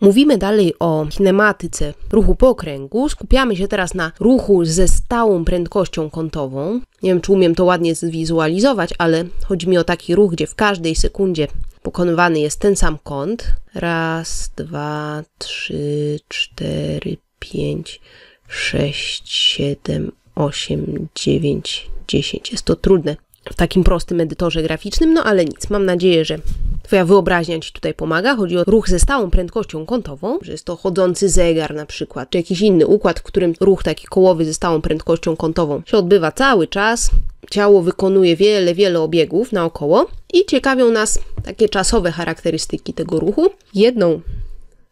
Mówimy dalej o kinematyce ruchu po okręgu. Skupiamy się teraz na ruchu ze stałą prędkością kątową. Nie wiem, czy umiem to ładnie zwizualizować, ale chodzi mi o taki ruch, gdzie w każdej sekundzie pokonywany jest ten sam kąt. Raz, dwa, trzy, cztery, pięć, sześć, siedem, osiem, dziewięć, dziesięć. Jest to trudne w takim prostym edytorze graficznym, no ale nic. Mam nadzieję, że Twoja wyobraźnia Ci tutaj pomaga. Chodzi o ruch ze stałą prędkością kątową, że jest to chodzący zegar na przykład, czy jakiś inny układ, w którym ruch taki kołowy ze stałą prędkością kątową się odbywa cały czas. Ciało wykonuje wiele, wiele obiegów naokoło i ciekawią nas takie czasowe charakterystyki tego ruchu. Jedną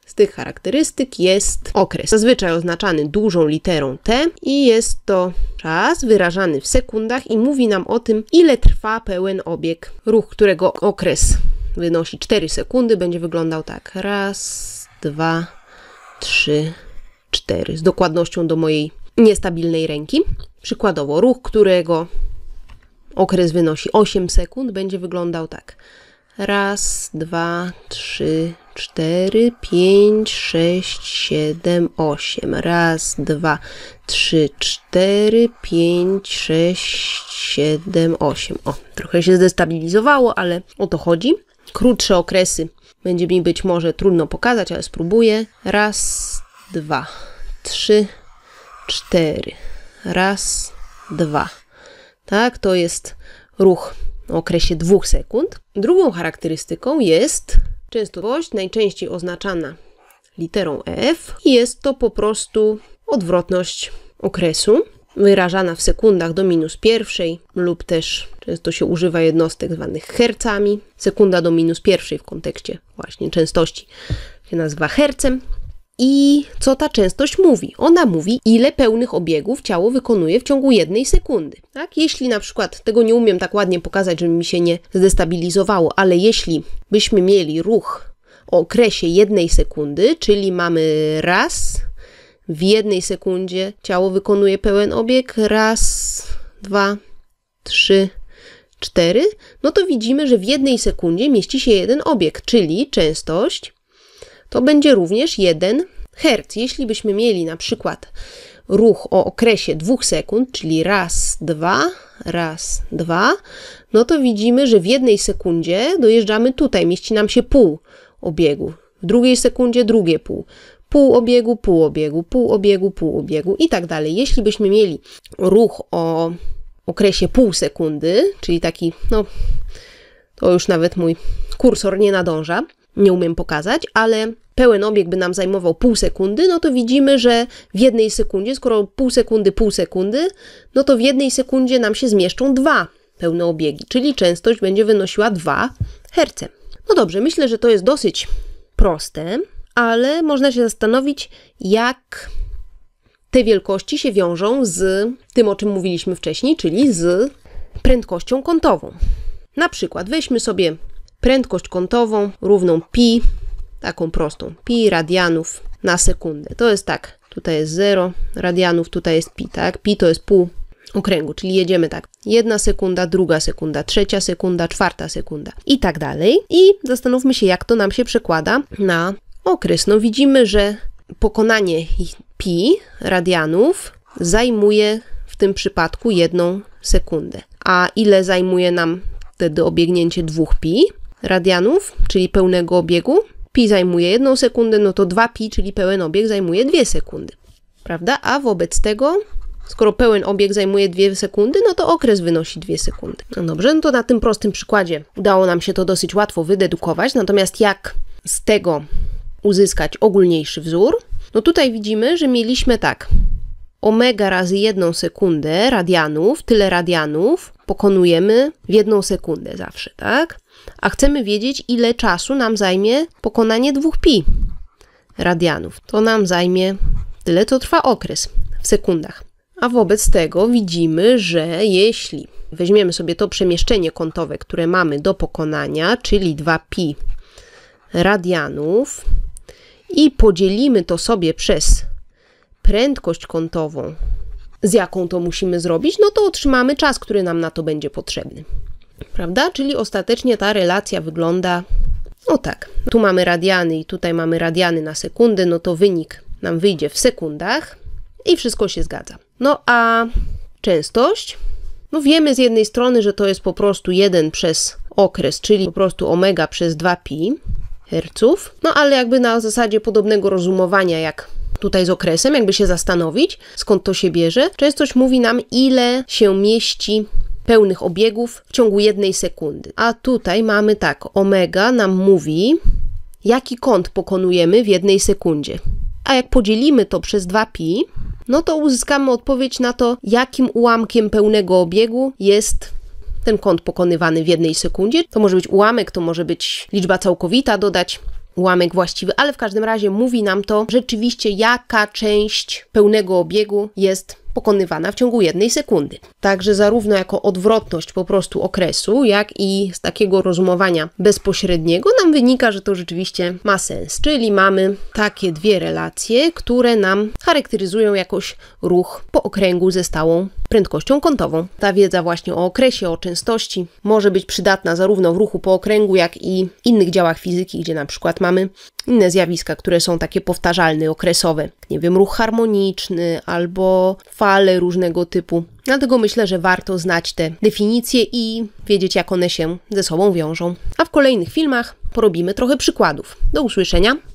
z tych charakterystyk jest okres, zazwyczaj oznaczany dużą literą T i jest to czas wyrażany w sekundach i mówi nam o tym, ile trwa pełen obieg, ruch, którego okres wynosi 4 sekundy, będzie wyglądał tak. Raz, dwa, trzy, cztery. Z dokładnością do mojej niestabilnej ręki. Przykładowo ruch, którego okres wynosi 8 sekund, będzie wyglądał tak. Raz, dwa, trzy, cztery, pięć, sześć, siedem, osiem. Raz, dwa, trzy, cztery, pięć, sześć, siedem, osiem. O, trochę się zdestabilizowało, ale o to chodzi krótsze okresy będzie mi być może trudno pokazać, ale spróbuję. Raz, dwa, trzy, cztery. Raz, dwa. Tak, to jest ruch w okresie dwóch sekund. Drugą charakterystyką jest częstotliwość, najczęściej oznaczana literą F. I jest to po prostu odwrotność okresu wyrażana w sekundach do minus pierwszej lub też często się używa jednostek zwanych hercami. Sekunda do minus pierwszej w kontekście właśnie częstości się nazywa hercem. I co ta częstość mówi? Ona mówi, ile pełnych obiegów ciało wykonuje w ciągu jednej sekundy. Tak? Jeśli na przykład, tego nie umiem tak ładnie pokazać, żeby mi się nie zdestabilizowało, ale jeśli byśmy mieli ruch o okresie jednej sekundy, czyli mamy raz, w jednej sekundzie ciało wykonuje pełen obieg raz, dwa, trzy, cztery. no to widzimy, że w jednej sekundzie mieści się jeden obieg, czyli częstość to będzie również 1 Hz. Jeśli byśmy mieli na przykład ruch o okresie 2 sekund, czyli raz, dwa, raz, dwa, no to widzimy, że w jednej sekundzie dojeżdżamy tutaj, mieści nam się pół obiegu, w drugiej sekundzie drugie pół, pół obiegu, pół obiegu, pół obiegu, pół obiegu i tak dalej. Jeśli byśmy mieli ruch o okresie pół sekundy, czyli taki, no to już nawet mój kursor nie nadąża, nie umiem pokazać, ale pełen obieg by nam zajmował pół sekundy, no to widzimy, że w jednej sekundzie, skoro pół sekundy, pół sekundy, no to w jednej sekundzie nam się zmieszczą dwa pełne obiegi, czyli częstość będzie wynosiła 2 herce. No dobrze, myślę, że to jest dosyć proste ale można się zastanowić, jak te wielkości się wiążą z tym, o czym mówiliśmy wcześniej, czyli z prędkością kątową. Na przykład weźmy sobie prędkość kątową równą pi, taką prostą, pi radianów na sekundę. To jest tak, tutaj jest 0 radianów, tutaj jest pi, tak? Pi to jest pół okręgu, czyli jedziemy tak. Jedna sekunda, druga sekunda, trzecia sekunda, czwarta sekunda i tak dalej. I zastanówmy się, jak to nam się przekłada na okres. No widzimy, że pokonanie pi radianów zajmuje w tym przypadku jedną sekundę. A ile zajmuje nam wtedy obiegnięcie 2 pi radianów, czyli pełnego obiegu? Pi zajmuje jedną sekundę, no to 2 pi, czyli pełen obieg zajmuje 2 sekundy. Prawda? A wobec tego Skoro pełen obieg zajmuje 2 sekundy, no to okres wynosi 2 sekundy. No dobrze, no to na tym prostym przykładzie udało nam się to dosyć łatwo wydedukować, natomiast jak z tego uzyskać ogólniejszy wzór. No tutaj widzimy, że mieliśmy tak. Omega razy jedną sekundę radianów, tyle radianów pokonujemy w jedną sekundę zawsze, tak? A chcemy wiedzieć, ile czasu nam zajmie pokonanie 2pi radianów. To nam zajmie tyle, co trwa okres w sekundach. A wobec tego widzimy, że jeśli weźmiemy sobie to przemieszczenie kątowe, które mamy do pokonania, czyli 2pi radianów i podzielimy to sobie przez prędkość kątową, z jaką to musimy zrobić, no to otrzymamy czas, który nam na to będzie potrzebny. Prawda? Czyli ostatecznie ta relacja wygląda no tak. Tu mamy radiany i tutaj mamy radiany na sekundę, no to wynik nam wyjdzie w sekundach i wszystko się zgadza. No a częstość? No wiemy z jednej strony, że to jest po prostu 1 przez okres, czyli po prostu omega przez 2pi, herców. No ale jakby na zasadzie podobnego rozumowania jak tutaj z okresem, jakby się zastanowić, skąd to się bierze. Częstość mówi nam, ile się mieści pełnych obiegów w ciągu jednej sekundy. A tutaj mamy tak, omega nam mówi, jaki kąt pokonujemy w jednej sekundzie. A jak podzielimy to przez 2pi, no to uzyskamy odpowiedź na to, jakim ułamkiem pełnego obiegu jest ten kąt pokonywany w jednej sekundzie. To może być ułamek, to może być liczba całkowita dodać ułamek właściwy, ale w każdym razie mówi nam to rzeczywiście, jaka część pełnego obiegu jest pokonywana w ciągu jednej sekundy. Także zarówno jako odwrotność po prostu okresu, jak i z takiego rozumowania bezpośredniego nam wynika, że to rzeczywiście ma sens. Czyli mamy takie dwie relacje, które nam charakteryzują jakoś ruch po okręgu ze stałą prędkością kątową. Ta wiedza właśnie o okresie, o częstości może być przydatna zarówno w ruchu po okręgu, jak i innych działach fizyki, gdzie na przykład mamy inne zjawiska, które są takie powtarzalne, okresowe, nie wiem, ruch harmoniczny albo fale różnego typu. Dlatego myślę, że warto znać te definicje i wiedzieć, jak one się ze sobą wiążą. A w kolejnych filmach porobimy trochę przykładów. Do usłyszenia.